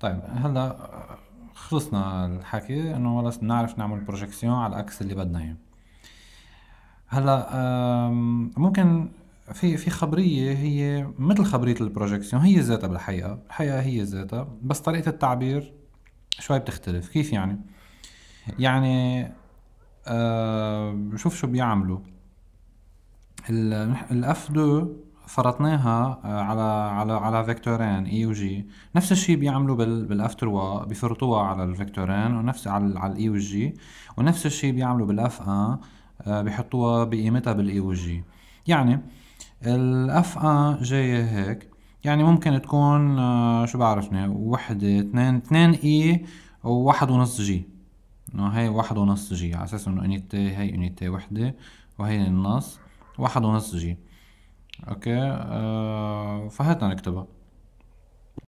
طيب هلا خلصنا الحكي انه خلص بنعرف نعمل بروجيكسيون على الاكس اللي بدنا اياه هلا ممكن في في خبريه هي مثل خبريه البروجيكسيون هي ذاتها بالحقيقه الحقيقه هي ذاتها بس طريقه التعبير شوي بتختلف كيف يعني يعني شوف شو بيعملوا الاف 2 فرطناها آه، على على على فيكتورين اي e وجي نفس الشيء بيعملوا بال بفرطوها على الفيكتورين ونفس على على الاي e والجي ونفس الشيء بيعملوا بالاف ان آه، بحطوها بقيمتها بالاي e والجي يعني الاف ان جايه هيك يعني ممكن تكون آه، شو بعرفني وحدة اثنين اثنين اي وواحد ونص جي انه هي واحد ونص جي على اساس انه انيتي هي انيتي وحدة وهي النص واحد ونص جي اوكي آه فهاتنا نكتبها